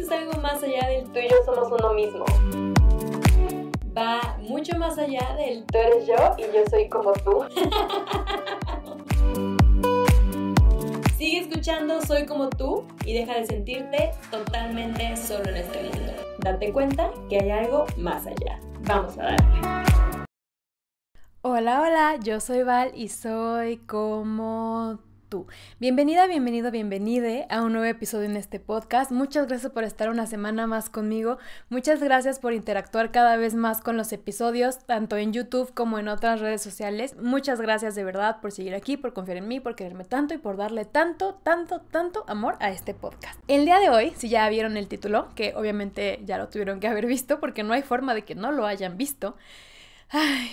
es algo más allá del tú y yo somos uno mismo. Va mucho más allá del tú eres yo y yo soy como tú. Sigue escuchando Soy como tú y deja de sentirte totalmente solo en este mundo. Date cuenta que hay algo más allá. Vamos a darle. Hola, hola, yo soy Val y soy como Bienvenida, bienvenido, bienvenide a un nuevo episodio en este podcast. Muchas gracias por estar una semana más conmigo. Muchas gracias por interactuar cada vez más con los episodios, tanto en YouTube como en otras redes sociales. Muchas gracias de verdad por seguir aquí, por confiar en mí, por quererme tanto y por darle tanto, tanto, tanto amor a este podcast. El día de hoy, si ya vieron el título, que obviamente ya lo tuvieron que haber visto porque no hay forma de que no lo hayan visto,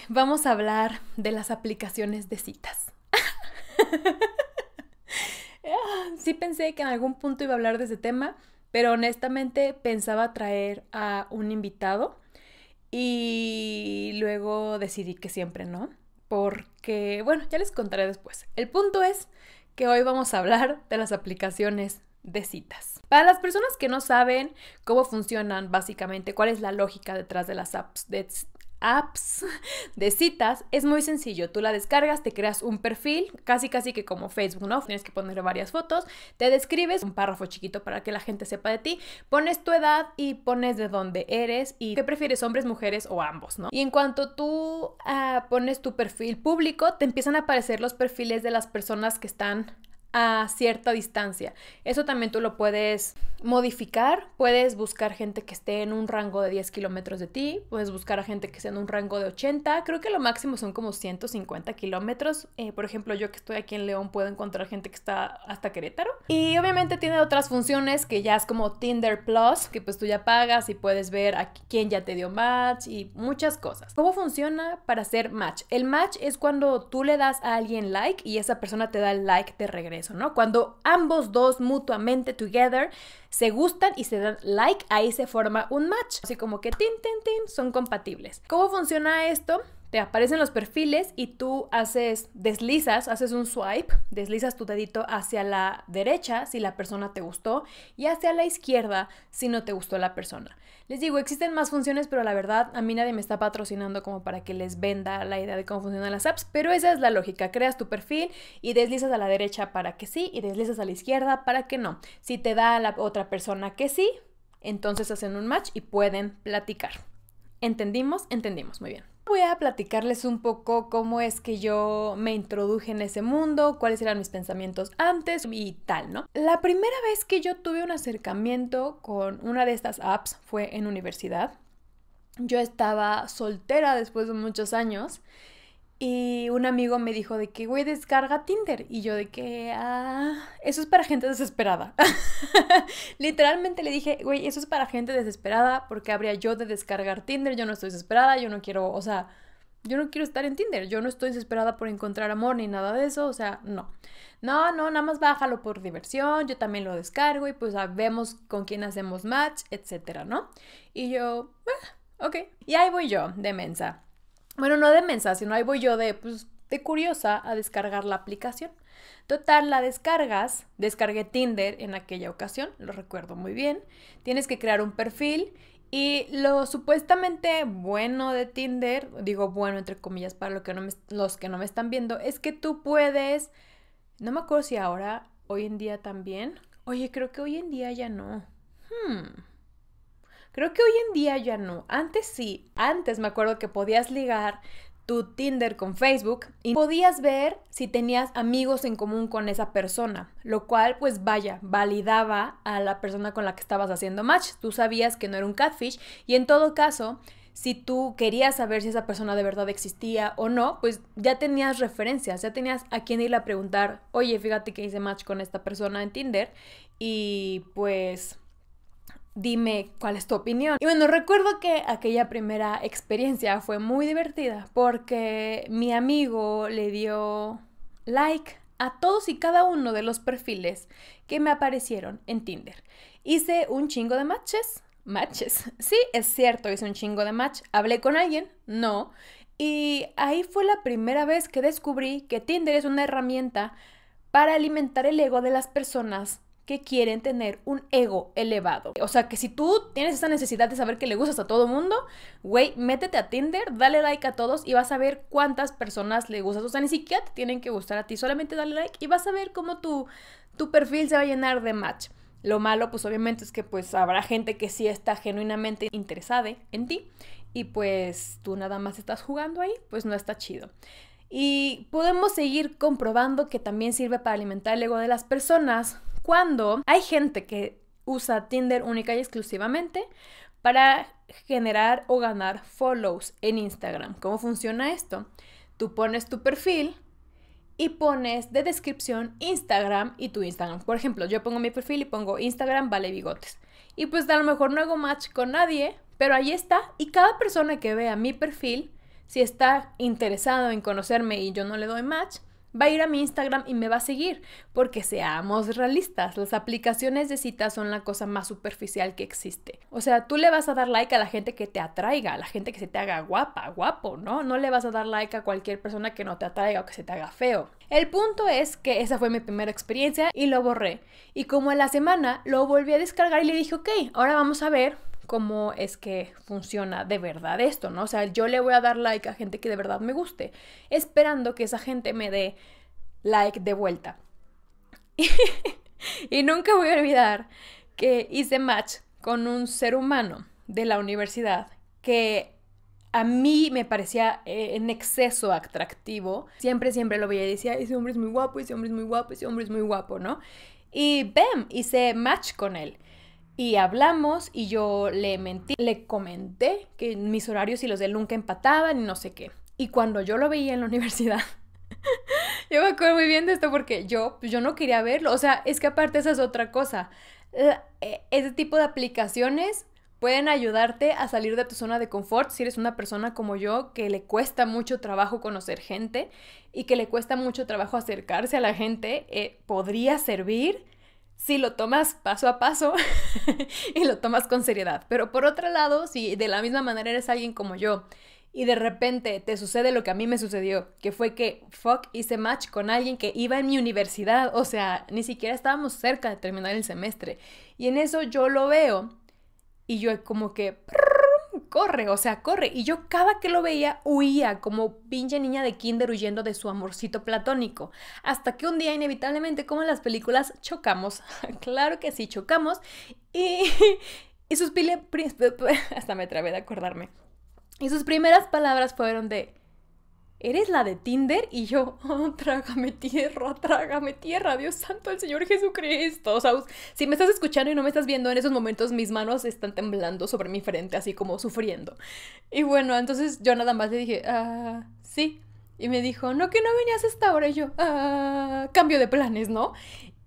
vamos a hablar de las aplicaciones de citas. sí pensé que en algún punto iba a hablar de ese tema, pero honestamente pensaba traer a un invitado y luego decidí que siempre no, porque bueno, ya les contaré después. El punto es que hoy vamos a hablar de las aplicaciones de citas. Para las personas que no saben cómo funcionan básicamente, cuál es la lógica detrás de las apps de, citas, apps de citas, es muy sencillo. Tú la descargas, te creas un perfil, casi casi que como Facebook, ¿no? Tienes que poner varias fotos, te describes un párrafo chiquito para que la gente sepa de ti, pones tu edad y pones de dónde eres y qué prefieres, hombres, mujeres o ambos, ¿no? Y en cuanto tú ah, pones tu perfil público, te empiezan a aparecer los perfiles de las personas que están a cierta distancia. Eso también tú lo puedes modificar, puedes buscar gente que esté en un rango de 10 kilómetros de ti, puedes buscar a gente que esté en un rango de 80, creo que lo máximo son como 150 kilómetros, eh, por ejemplo yo que estoy aquí en León puedo encontrar gente que está hasta Querétaro y obviamente tiene otras funciones que ya es como Tinder Plus, que pues tú ya pagas y puedes ver a quién ya te dio match y muchas cosas. ¿Cómo funciona para hacer match? El match es cuando tú le das a alguien like y esa persona te da el like de regreso. ¿no? Cuando ambos dos mutuamente together se gustan y se dan like, ahí se forma un match. Así como que tin, tin, tin, son compatibles. ¿Cómo funciona esto? te aparecen los perfiles y tú haces, deslizas, haces un swipe, deslizas tu dedito hacia la derecha si la persona te gustó y hacia la izquierda si no te gustó la persona. Les digo, existen más funciones, pero la verdad a mí nadie me está patrocinando como para que les venda la idea de cómo funcionan las apps, pero esa es la lógica. Creas tu perfil y deslizas a la derecha para que sí y deslizas a la izquierda para que no. Si te da a la otra persona que sí, entonces hacen un match y pueden platicar. ¿Entendimos? Entendimos, muy bien. Voy a platicarles un poco cómo es que yo me introduje en ese mundo, cuáles eran mis pensamientos antes y tal, ¿no? La primera vez que yo tuve un acercamiento con una de estas apps fue en universidad. Yo estaba soltera después de muchos años y un amigo me dijo de que, güey, descarga Tinder. Y yo de que, ah, eso es para gente desesperada. Literalmente le dije, güey, eso es para gente desesperada porque habría yo de descargar Tinder. Yo no estoy desesperada, yo no quiero, o sea, yo no quiero estar en Tinder. Yo no estoy desesperada por encontrar amor ni nada de eso. O sea, no. No, no, nada más bájalo por diversión. Yo también lo descargo y pues vemos con quién hacemos match, etcétera, ¿no? Y yo, ah, ok. Y ahí voy yo, de mensa bueno, no de mensa, sino ahí voy yo de, pues, de curiosa a descargar la aplicación. Total, la descargas, descargué Tinder en aquella ocasión, lo recuerdo muy bien. Tienes que crear un perfil y lo supuestamente bueno de Tinder, digo bueno entre comillas para lo que no los que no me están viendo, es que tú puedes, no me acuerdo si ahora, hoy en día también, oye, creo que hoy en día ya no. Hmm. Creo que hoy en día ya no. Antes sí. Antes me acuerdo que podías ligar tu Tinder con Facebook y podías ver si tenías amigos en común con esa persona, lo cual pues vaya, validaba a la persona con la que estabas haciendo match. Tú sabías que no era un catfish y en todo caso, si tú querías saber si esa persona de verdad existía o no, pues ya tenías referencias, ya tenías a quién ir a preguntar, oye, fíjate que hice match con esta persona en Tinder y pues dime cuál es tu opinión. Y bueno, recuerdo que aquella primera experiencia fue muy divertida porque mi amigo le dio like a todos y cada uno de los perfiles que me aparecieron en Tinder. Hice un chingo de matches. Matches. Sí, es cierto, hice un chingo de match. Hablé con alguien, no. Y ahí fue la primera vez que descubrí que Tinder es una herramienta para alimentar el ego de las personas que quieren tener un ego elevado. O sea, que si tú tienes esa necesidad de saber que le gustas a todo mundo, güey, métete a Tinder, dale like a todos y vas a ver cuántas personas le gustas. O sea, ni siquiera te tienen que gustar a ti, solamente dale like y vas a ver cómo tu, tu perfil se va a llenar de match. Lo malo, pues obviamente es que pues habrá gente que sí está genuinamente interesada en ti y pues tú nada más estás jugando ahí, pues no está chido. Y podemos seguir comprobando que también sirve para alimentar el ego de las personas cuando hay gente que usa Tinder única y exclusivamente para generar o ganar follows en Instagram. ¿Cómo funciona esto? Tú pones tu perfil y pones de descripción Instagram y tu Instagram. Por ejemplo, yo pongo mi perfil y pongo Instagram vale bigotes. Y pues a lo mejor no hago match con nadie, pero ahí está. Y cada persona que vea mi perfil, si está interesado en conocerme y yo no le doy match, va a ir a mi Instagram y me va a seguir, porque seamos realistas, las aplicaciones de citas son la cosa más superficial que existe. O sea, tú le vas a dar like a la gente que te atraiga, a la gente que se te haga guapa, guapo, ¿no? No le vas a dar like a cualquier persona que no te atraiga o que se te haga feo. El punto es que esa fue mi primera experiencia y lo borré. Y como en la semana lo volví a descargar y le dije, ok, ahora vamos a ver cómo es que funciona de verdad esto, ¿no? O sea, yo le voy a dar like a gente que de verdad me guste, esperando que esa gente me dé like de vuelta. Y, nunca voy a olvidar que hice match con un ser humano de la universidad que a mí me parecía eh, en exceso atractivo. Siempre, siempre lo veía y decía, ese hombre es muy guapo, ese hombre es muy guapo, ese hombre es muy guapo, ¿no? Y bam, hice match con él. Y hablamos y yo le mentí, le comenté que mis horarios y los de él nunca empataban y no sé qué. Y cuando yo lo veía en la universidad, yo me acuerdo muy bien de esto porque yo, yo no quería verlo. O sea, es que aparte esa es otra cosa. Eh, eh, ese tipo de aplicaciones pueden ayudarte a salir de tu zona de confort si eres una persona como yo que le cuesta mucho trabajo conocer gente y que le cuesta mucho trabajo acercarse a la gente, eh, podría servir si lo tomas paso a paso y lo tomas con seriedad. Pero por otro lado, si de la misma manera eres alguien como yo y de repente te sucede lo que a mí me sucedió, que fue que, fuck, hice match con alguien que iba en mi universidad, o sea, ni siquiera estábamos cerca de terminar el semestre. Y en eso yo lo veo y yo como que corre, o sea, corre. Y yo cada que lo veía huía como pinche niña de kinder huyendo de su amorcito platónico. Hasta que un día inevitablemente, como en las películas, chocamos. claro que sí, chocamos. Y, sus Hasta me atrevé de acordarme. Y sus primeras palabras fueron de... ¿eres la de Tinder? Y yo, ah, trágame tierra, trágame tierra, Dios santo, el Señor Jesucristo. O sea, si me estás escuchando y no me estás viendo en esos momentos, mis manos están temblando sobre mi frente, así como sufriendo. Y bueno, entonces yo nada más le dije, ah, sí. Y me dijo, no, que no venías hasta ahora. Y yo, ah, cambio de planes, ¿no?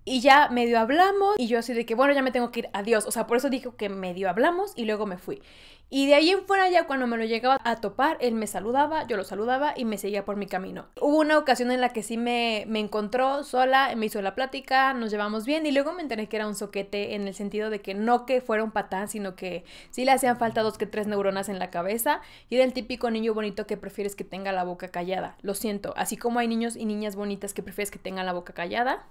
Y ya medio hablamos y yo así de que, bueno, ya me tengo que ir, adiós. O sea, por eso dijo que medio hablamos y luego me fui. Y de ahí en fuera ya cuando me lo llegaba a topar, él me saludaba, yo lo saludaba y me seguía por mi camino. Hubo una ocasión en la que sí me, me encontró sola, me hizo la plática, nos llevamos bien y luego me enteré que era un soquete en el sentido de que no que fuera un patán, sino que sí le hacían falta dos que tres neuronas en la cabeza y era el típico niño bonito que prefieres que tenga la boca callada. Lo siento, así como hay niños y niñas bonitas que prefieres que tengan la boca callada,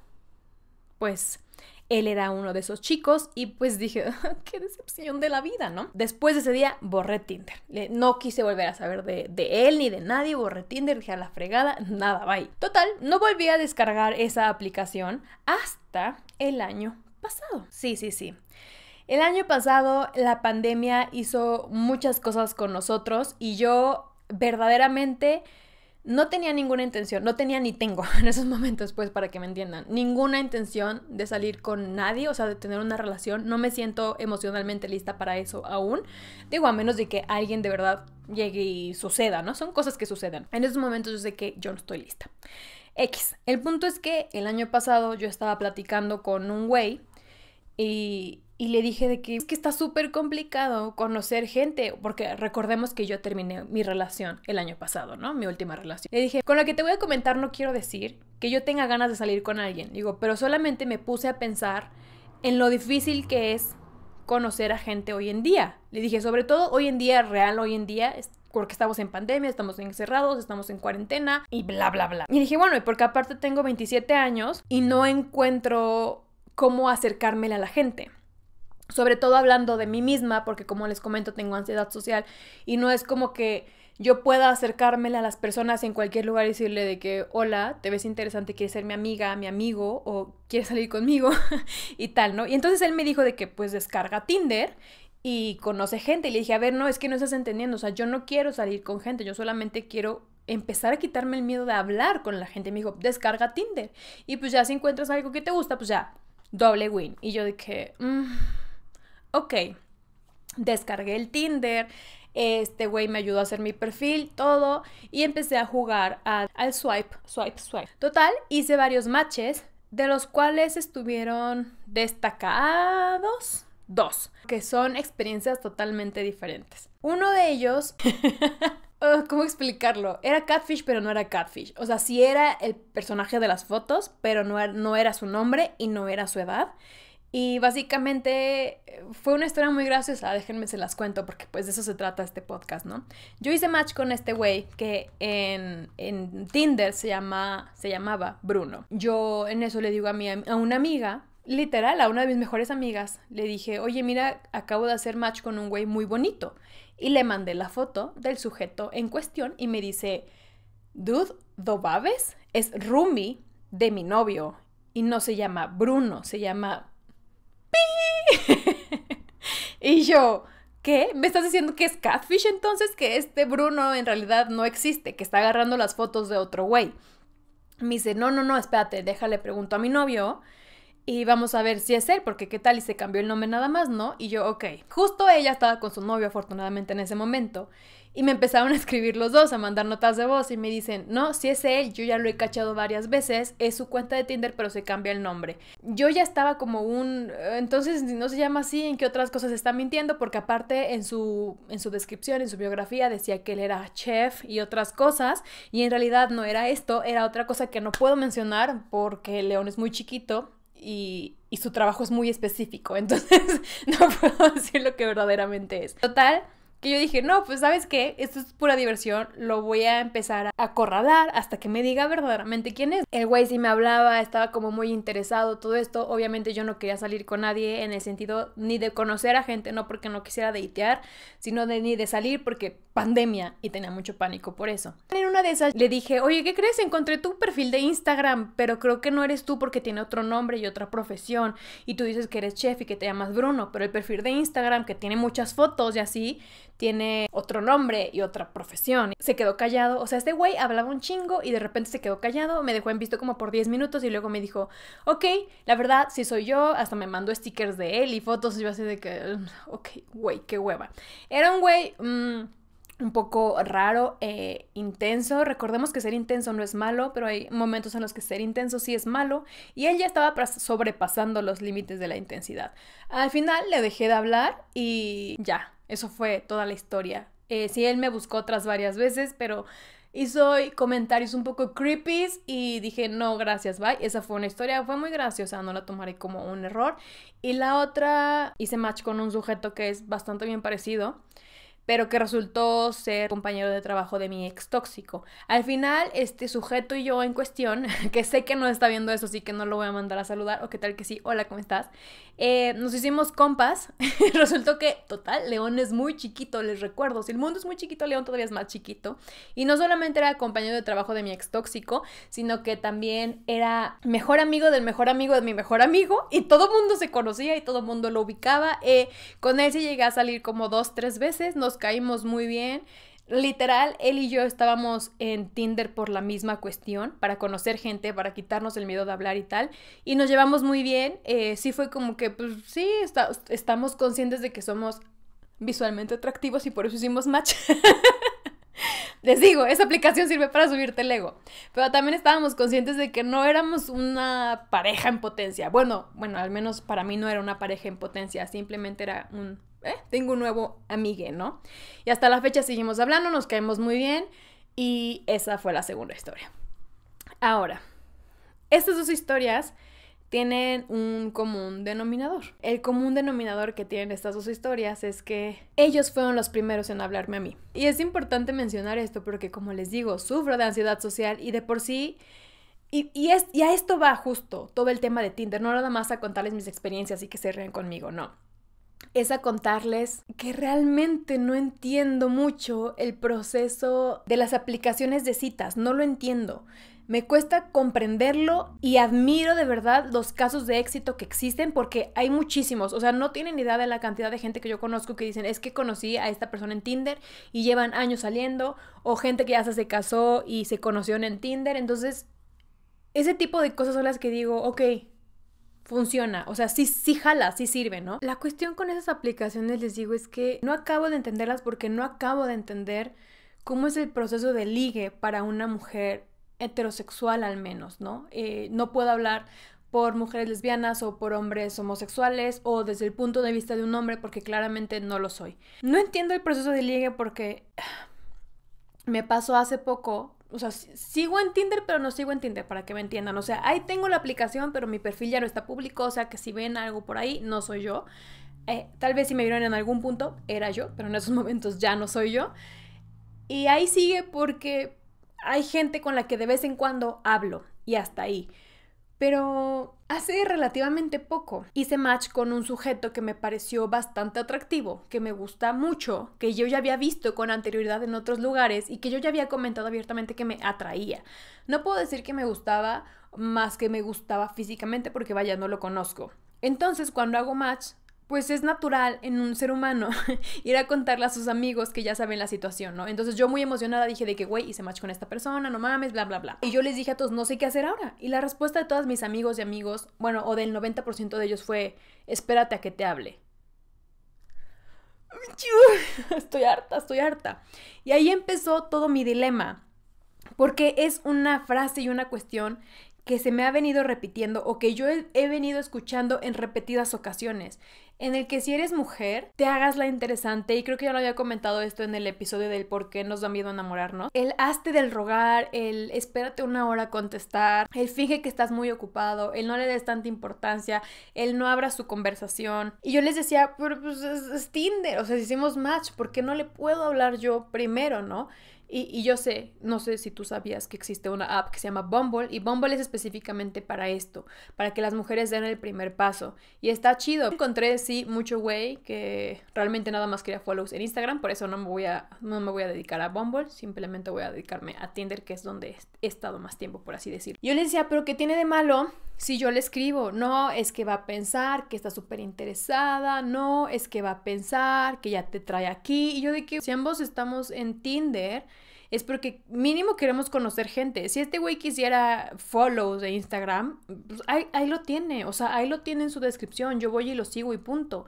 pues él era uno de esos chicos y pues dije, qué decepción de la vida, ¿no? Después de ese día borré Tinder. No quise volver a saber de, él ni de nadie, borré Tinder, dije a la fregada, nada, bye. Total, no volví a descargar esa aplicación hasta el año pasado. Sí, sí, sí. El año pasado la pandemia hizo muchas cosas con nosotros y yo verdaderamente no tenía ninguna intención, no tenía ni tengo en esos momentos, pues para que me entiendan, ninguna intención de salir con nadie, o sea, de tener una relación. No me siento emocionalmente lista para eso aún. Digo, a menos de que alguien de verdad llegue y suceda, ¿no? Son cosas que suceden. En esos momentos yo sé que yo no estoy lista. X. El punto es que el año pasado yo estaba platicando con un güey y y le dije de que es que está súper complicado conocer gente, porque recordemos que yo terminé mi relación el año pasado, ¿no? Mi última relación. Le dije, con lo que te voy a comentar no quiero decir que yo tenga ganas de salir con alguien, digo, pero solamente me puse a pensar en lo difícil que es conocer a gente hoy en día. Le dije, sobre todo hoy en día, real hoy en día, porque estamos en pandemia, estamos encerrados, estamos en cuarentena y bla, bla, bla. Y dije, bueno, porque aparte tengo 27 años y no encuentro cómo acercármela a la gente sobre todo hablando de mí misma, porque como les comento, tengo ansiedad social y no es como que yo pueda acercarme a las personas en cualquier lugar y decirle de que, hola, te ves interesante, quieres ser mi amiga, mi amigo, o quieres salir conmigo y tal, ¿no? Y entonces él me dijo de que pues descarga Tinder y conoce gente. Y le dije, a ver, no, es que no estás entendiendo, o sea, yo no quiero salir con gente, yo solamente quiero empezar a quitarme el miedo de hablar con la gente. Me dijo, descarga Tinder. Y pues ya si encuentras algo que te gusta, pues ya, doble win. Y yo dije, que... Mm, Ok, descargué el Tinder, este güey me ayudó a hacer mi perfil, todo, y empecé a jugar al swipe, swipe, swipe. Total, hice varios matches, de los cuales estuvieron destacados dos, que son experiencias totalmente diferentes. Uno de ellos, oh, ¿cómo explicarlo? Era catfish, pero no era catfish. O sea, sí era el personaje de las fotos, pero no era su nombre y no era su edad. Y básicamente eh, fue una historia muy graciosa, déjenme se las cuento porque pues de eso se trata este podcast, ¿no? Yo hice match con este güey que en, Tinder se, llama, se llamaba Bruno. Yo en eso le digo a, a una amiga, literal, a una de mis mejores amigas, le dije, oye, mira, acabo de hacer match con un güey muy bonito. Y le mandé la foto del sujeto en cuestión y me dice, dude, babes es Rumi de mi novio y no se llama Bruno, se llama y yo, ¿qué? ¿Me estás diciendo que es catfish entonces? Que este Bruno en realidad no existe, que está agarrando las fotos de otro güey. Me dice, no, no, no, espérate, déjale, pregunto a mi novio y vamos a ver si es él, porque qué tal y se cambió el nombre nada más, ¿no? Y yo, ok, justo ella estaba con su novio afortunadamente en ese momento y me empezaron a escribir los dos, a mandar notas de voz y me dicen, no, si es él, yo ya lo he cachado varias veces, es su cuenta de Tinder pero se cambia el nombre. Yo ya estaba como un, eh, entonces no se llama así, en qué otras cosas está mintiendo, porque aparte en su, en su descripción, en su biografía decía que él era chef y otras cosas, y en realidad no era esto, era otra cosa que no puedo mencionar porque León es muy chiquito y, y, su trabajo es muy específico, entonces no puedo decir lo que verdaderamente es. Total, que yo dije, no, pues sabes qué, esto es pura diversión, lo voy a empezar a corralar hasta que me diga verdaderamente quién es. El güey sí me hablaba, estaba como muy interesado, todo esto, obviamente yo no quería salir con nadie en el sentido ni de conocer a gente, no porque no quisiera deitear, sino de ni de salir porque pandemia y tenía mucho pánico por eso. En una de esas le dije, oye, ¿qué crees? Encontré tu perfil de Instagram, pero creo que no eres tú porque tiene otro nombre y otra profesión y tú dices que eres chef y que te llamas Bruno, pero el perfil de Instagram que tiene muchas fotos y así tiene otro nombre y otra profesión. Se quedó callado, o sea, este güey hablaba un chingo y de repente se quedó callado, me dejó en visto como por 10 minutos y luego me dijo, ok, la verdad, si sí soy yo, hasta me mandó stickers de él y fotos y yo así de que, ok, güey, qué hueva. Era un güey... Mm, un poco raro e intenso. Recordemos que ser intenso no es malo, pero hay momentos en los que ser intenso sí es malo y él ya estaba sobrepasando los límites de la intensidad. Al final le dejé de hablar y ya, eso fue toda la historia. Eh, sí, él me buscó otras varias veces, pero hizo comentarios un poco creepy y dije, no, gracias, bye. Esa fue una historia, fue muy graciosa, no la tomaré como un error. Y la otra, hice match con un sujeto que es bastante bien parecido pero que resultó ser compañero de trabajo de mi ex tóxico. Al final, este sujeto y yo en cuestión, que sé que no está viendo eso, así que no lo voy a mandar a saludar, o qué tal que sí, hola, ¿cómo estás? Eh, nos hicimos compas. Resultó que, total, León es muy chiquito, les recuerdo. Si el mundo es muy chiquito, León todavía es más chiquito. Y no solamente era compañero de trabajo de mi ex tóxico, sino que también era mejor amigo del mejor amigo de mi mejor amigo. Y todo mundo se conocía y todo mundo lo ubicaba. Eh, con él sí llegué a salir como dos, tres veces. Nos caímos muy bien. Literal, él y yo estábamos en Tinder por la misma cuestión, para conocer gente, para quitarnos el miedo de hablar y tal. Y nos llevamos muy bien. Eh, sí fue como que, pues sí, estamos conscientes de que somos visualmente atractivos y por eso hicimos match. Les digo, esa aplicación sirve para subirte el ego. Pero también estábamos conscientes de que no éramos una pareja en potencia. Bueno, bueno, al menos para mí no era una pareja en potencia, simplemente era un ¿eh? tengo un nuevo amigue, ¿no? Y hasta la fecha seguimos hablando, nos caemos muy bien y esa fue la segunda historia. Ahora, estas dos historias tienen un común denominador. El común denominador que tienen estas dos historias es que ellos fueron los primeros en hablarme a mí. Y es importante mencionar esto porque, como les digo, sufro de ansiedad social y de por sí... Y, es, a esto va justo todo el tema de Tinder, no nada más a contarles mis experiencias y que se ríen conmigo, no es a contarles que realmente no entiendo mucho el proceso de las aplicaciones de citas, no lo entiendo. Me cuesta comprenderlo y admiro de verdad los casos de éxito que existen porque hay muchísimos. O sea, no tienen idea de la cantidad de gente que yo conozco que dicen es que conocí a esta persona en Tinder y llevan años saliendo. O gente que ya se casó y se conoció en Tinder. Entonces, ese tipo de cosas son las que digo, ok, funciona, o sea, sí, sí jala, sí sirve, ¿no? La cuestión con esas aplicaciones, les digo, es que no acabo de entenderlas porque no acabo de entender cómo es el proceso de ligue para una mujer heterosexual al menos, ¿no? Eh, no puedo hablar por mujeres lesbianas o por hombres homosexuales o desde el punto de vista de un hombre porque claramente no lo soy. No entiendo el proceso de ligue porque me pasó hace poco o sea, sigo en Tinder, pero no sigo en Tinder, para que me entiendan. O sea, ahí tengo la aplicación, pero mi perfil ya no está público, o sea, que si ven algo por ahí, no soy yo. Eh, tal vez si me vieron en algún punto, era yo, pero en esos momentos ya no soy yo. Y ahí sigue porque hay gente con la que de vez en cuando hablo y hasta ahí pero hace relativamente poco hice match con un sujeto que me pareció bastante atractivo, que me gusta mucho, que yo ya había visto con anterioridad en otros lugares y que yo ya había comentado abiertamente que me atraía. No puedo decir que me gustaba más que me gustaba físicamente porque vaya, no lo conozco. Entonces, cuando hago match, pues es natural en un ser humano ir a contarle a sus amigos que ya saben la situación, ¿no? Entonces yo muy emocionada dije de que, güey, se match con esta persona, no mames, bla, bla, bla. Y yo les dije a todos, no sé qué hacer ahora. Y la respuesta de todos mis amigos y amigos, bueno, o del 90% de ellos fue, espérate a que te hable. Estoy harta, estoy harta. Y ahí empezó todo mi dilema, porque es una frase y una cuestión que se me ha venido repitiendo o que yo he, venido escuchando en repetidas ocasiones, en el que si eres mujer, te hagas la interesante, y creo que ya lo había comentado esto en el episodio del por qué nos da miedo enamorarnos, el hazte del rogar, el espérate una hora a contestar, el finge que estás muy ocupado, el no le des tanta importancia, el no abra su conversación. Y yo les decía, pues es, Tinder, o sea, si hicimos match, ¿por qué no le puedo hablar yo primero, no? Y, yo sé, no sé si tú sabías que existe una app que se llama Bumble y Bumble es específicamente para esto, para que las mujeres den el primer paso. Y está chido. Encontré, sí, mucho güey que realmente nada más quería follows en Instagram, por eso no me voy a, no me voy a dedicar a Bumble, simplemente voy a dedicarme a Tinder, que es donde he estado más tiempo, por así decir. Yo le decía, pero ¿qué tiene de malo si yo le escribo, no, es que va a pensar que está súper interesada, no, es que va a pensar que ya te trae aquí. Y yo de que si ambos estamos en Tinder, es porque mínimo queremos conocer gente. Si este güey quisiera follows de Instagram, pues, ahí, lo tiene, o sea, ahí lo tiene en su descripción, yo voy y lo sigo y punto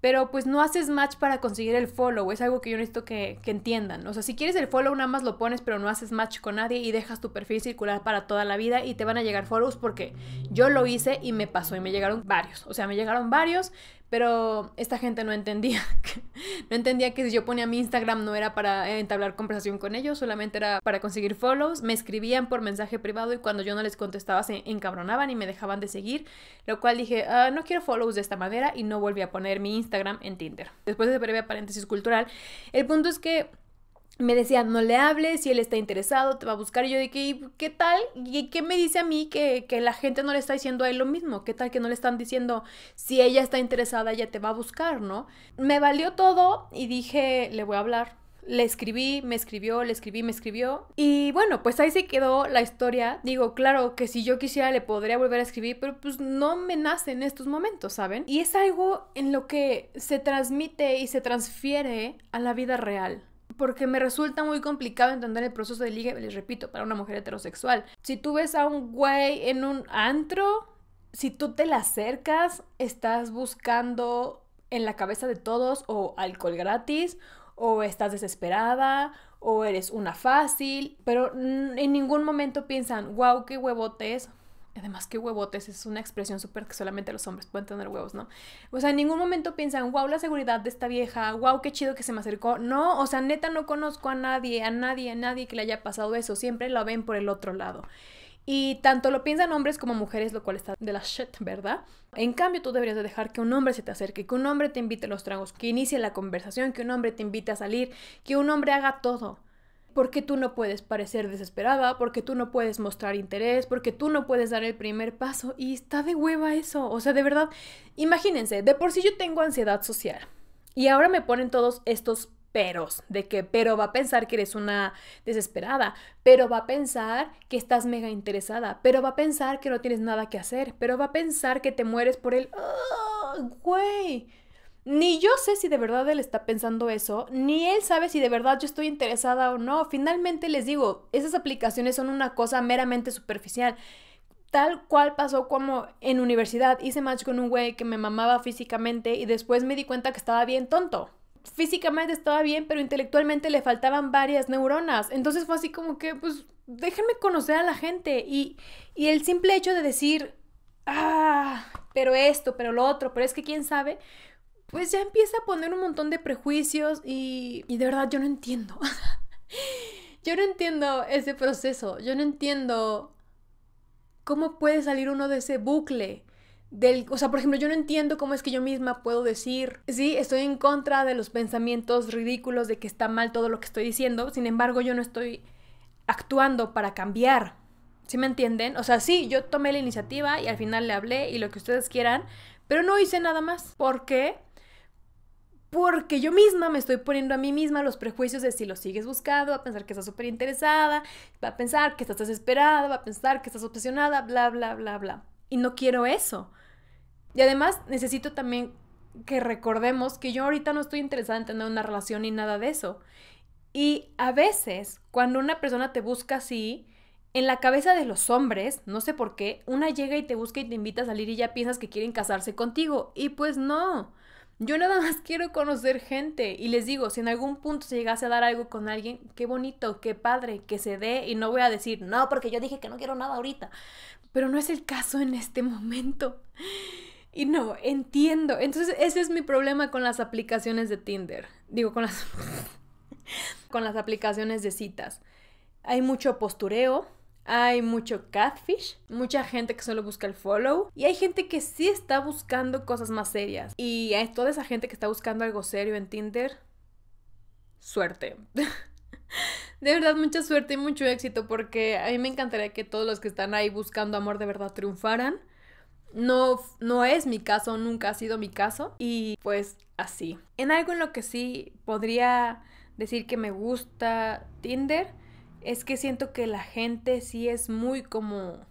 pero pues no haces match para conseguir el follow, es algo que yo necesito que, entiendan. O sea, si quieres el follow, nada más lo pones, pero no haces match con nadie y dejas tu perfil circular para toda la vida y te van a llegar follows porque yo lo hice y me pasó y me llegaron varios. O sea, me llegaron varios, pero esta gente no entendía, que, no entendía que si yo ponía mi Instagram no era para eh, entablar conversación con ellos, solamente era para conseguir follows, me escribían por mensaje privado y cuando yo no les contestaba se encabronaban y me dejaban de seguir, lo cual dije, ah, no quiero follows de esta manera y no volví a poner mi Instagram en Tinder. Después de breve paréntesis cultural, el punto es que me decía, no le hables, si él está interesado, te va a buscar. Y yo dije, ¿qué tal? ¿Y qué me dice a mí que, que, la gente no le está diciendo a él lo mismo? ¿Qué tal que no le están diciendo, si ella está interesada, ella te va a buscar, ¿no? Me valió todo y dije, le voy a hablar. Le escribí, me escribió, le escribí, me escribió. Y bueno, pues ahí se quedó la historia. Digo, claro que si yo quisiera le podría volver a escribir, pero pues no me nace en estos momentos, ¿saben? Y es algo en lo que se transmite y se transfiere a la vida real porque me resulta muy complicado entender el proceso de ligue, les repito, para una mujer heterosexual. Si tú ves a un güey en un antro, si tú te la acercas, estás buscando en la cabeza de todos o alcohol gratis, o estás desesperada, o eres una fácil, pero en ningún momento piensan, wow, qué huevotes Además, qué huevotes, es una expresión súper que solamente los hombres pueden tener huevos, ¿no? O sea, en ningún momento piensan, wow, la seguridad de esta vieja, wow, qué chido que se me acercó. No, o sea, neta no conozco a nadie, a nadie, a nadie que le haya pasado eso. Siempre lo ven por el otro lado. Y tanto lo piensan hombres como mujeres, lo cual está de la shit, ¿verdad? En cambio, tú deberías dejar que un hombre se te acerque, que un hombre te invite a los tragos, que inicie la conversación, que un hombre te invite a salir, que un hombre haga todo porque tú no puedes parecer desesperada, porque tú no puedes mostrar interés, porque tú no puedes dar el primer paso y está de hueva eso. O sea, de verdad, imagínense, de por sí yo tengo ansiedad social y ahora me ponen todos estos peros, de que pero va a pensar que eres una desesperada, pero va a pensar que estás mega interesada, pero va a pensar que no tienes nada que hacer, pero va a pensar que te mueres por El... güey! Ni yo sé si de verdad él está pensando eso, ni él sabe si de verdad yo estoy interesada o no. Finalmente les digo, esas aplicaciones son una cosa meramente superficial. Tal cual pasó como en universidad hice match con un güey que me mamaba físicamente y después me di cuenta que estaba bien tonto físicamente estaba bien, pero intelectualmente le faltaban varias neuronas. Entonces fue así como que, pues, déjenme conocer a la gente. Y, y, el simple hecho de decir, ah, pero esto, pero lo otro, pero es que quién sabe, pues ya empieza a poner un montón de prejuicios y, y de verdad yo no entiendo. yo no entiendo ese proceso, yo no entiendo cómo puede salir uno de ese bucle. Del, o sea, por ejemplo, yo no entiendo cómo es que yo misma puedo decir, sí, estoy en contra de los pensamientos ridículos de que está mal todo lo que estoy diciendo, sin embargo, yo no estoy actuando para cambiar. ¿Sí me entienden? O sea, sí, yo tomé la iniciativa y al final le hablé y lo que ustedes quieran, pero no hice nada más. ¿Por qué? porque yo misma me estoy poniendo a mí misma los prejuicios de si lo sigues buscando, va a pensar que estás súper interesada, va a pensar que estás desesperada, va a pensar que estás obsesionada, bla, bla, bla, bla. Y no quiero eso. Y además necesito también que recordemos que yo ahorita no estoy interesada en tener una relación ni nada de eso. Y a veces, cuando una persona te busca así, en la cabeza de los hombres, no sé por qué, una llega y te busca y te invita a salir y ya piensas que quieren casarse contigo. Y pues no. Yo nada más quiero conocer gente y les digo, si en algún punto se llegase a dar algo con alguien, qué bonito, qué padre, que se dé y no voy a decir, no, porque yo dije que no quiero nada ahorita, pero no es el caso en este momento. Y no, entiendo. Entonces ese es mi problema con las aplicaciones de Tinder, digo, con las, con las aplicaciones de citas. Hay mucho postureo, hay mucho catfish, mucha gente que solo busca el follow y hay gente que sí está buscando cosas más serias. Y a toda esa gente que está buscando algo serio en Tinder, suerte. De verdad, mucha suerte y mucho éxito porque a mí me encantaría que todos los que están ahí buscando amor de verdad triunfaran. No, no es mi caso, nunca ha sido mi caso y pues así. En algo en lo que sí podría decir que me gusta Tinder es que siento que la gente sí es muy como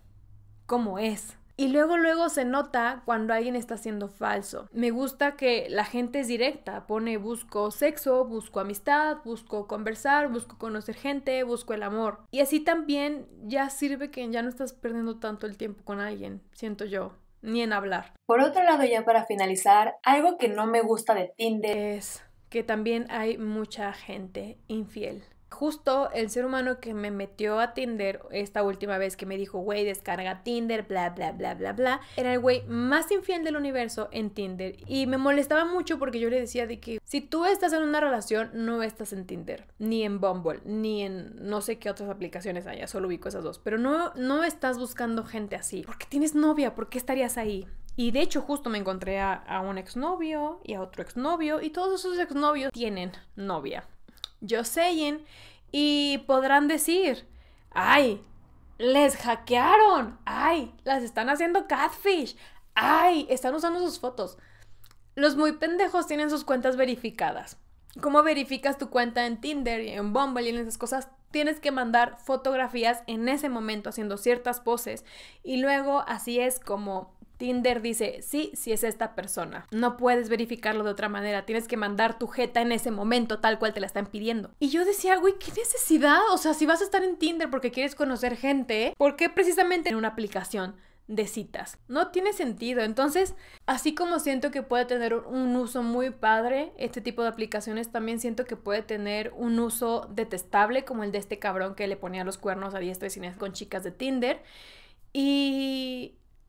como es. Y luego, luego se nota cuando alguien está siendo falso. Me gusta que la gente es directa, pone busco sexo, busco amistad, busco conversar, busco conocer gente, busco el amor. Y así también ya sirve que ya no estás perdiendo tanto el tiempo con alguien, siento yo, ni en hablar. Por otro lado, ya para finalizar, algo que no me gusta de Tinder es que también hay mucha gente infiel justo el ser humano que me metió a Tinder esta última vez que me dijo, güey, descarga Tinder, bla, bla, bla, bla, bla, era el güey más infiel del universo en Tinder. Y me molestaba mucho porque yo le decía de que si tú estás en una relación, no estás en Tinder, ni en Bumble, ni en no sé qué otras aplicaciones haya, solo ubico esas dos. Pero no, no estás buscando gente así. Porque tienes novia, ¿por qué estarías ahí? Y de hecho justo me encontré a, a un exnovio y a otro exnovio y todos esos exnovios tienen novia y podrán decir, ay, les hackearon, ay, las están haciendo catfish, ay, están usando sus fotos. Los muy pendejos tienen sus cuentas verificadas. ¿Cómo verificas tu cuenta en Tinder y en Bumble y en esas cosas? Tienes que mandar fotografías en ese momento haciendo ciertas poses y luego así es como Tinder dice, sí, sí es esta persona. No puedes verificarlo de otra manera, tienes que mandar tu jeta en ese momento tal cual te la están pidiendo. Y yo decía, güey, ¿qué necesidad? O sea, si vas a estar en Tinder porque quieres conocer gente, ¿por qué precisamente en una aplicación? de citas. No tiene sentido. Entonces, así como siento que puede tener un uso muy padre, este tipo de aplicaciones también siento que puede tener un uso detestable como el de este cabrón que le ponía los cuernos a diestra y siniestra con chicas de Tinder. Y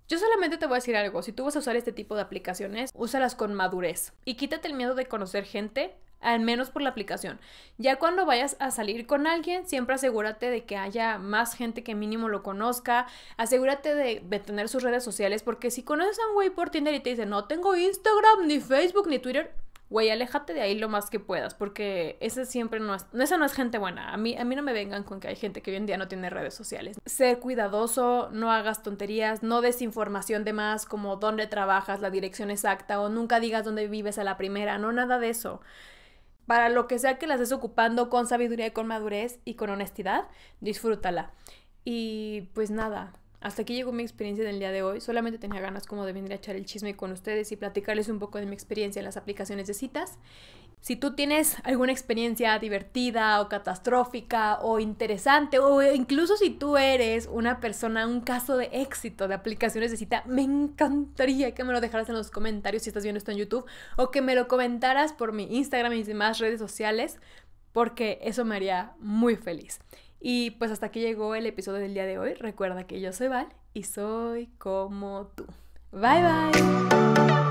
yo solamente te voy a decir algo, si tú vas a usar este tipo de aplicaciones, úsalas con madurez y quítate el miedo de conocer gente, al menos por la aplicación. Ya cuando vayas a salir con alguien, siempre asegúrate de que haya más gente que mínimo lo conozca, asegúrate de, tener sus redes sociales, porque si conoces a un güey por Tinder y te dice, no tengo Instagram, ni Facebook, ni Twitter, güey, aléjate de ahí lo más que puedas, porque ese siempre no es, esa no es gente buena. A mí, a mí no me vengan con que hay gente que hoy en día no tiene redes sociales. Ser cuidadoso, no hagas tonterías, no des información de más como dónde trabajas, la dirección exacta o nunca digas dónde vives a la primera, no nada de eso. Para lo que sea que las estés ocupando con sabiduría y con madurez y con honestidad, disfrútala. Y pues nada, hasta aquí llegó mi experiencia del día de hoy. Solamente tenía ganas como de venir a echar el chisme con ustedes y platicarles un poco de mi experiencia en las aplicaciones de citas. Si tú tienes alguna experiencia divertida o catastrófica o interesante o incluso si tú eres una persona, un caso de éxito de aplicaciones de cita, me encantaría que me lo dejaras en los comentarios si estás viendo esto en YouTube o que me lo comentaras por mi Instagram y mis demás redes sociales porque eso me haría muy feliz. Y pues hasta aquí llegó el episodio del día de hoy. Recuerda que yo soy Val y soy como tú. Bye bye.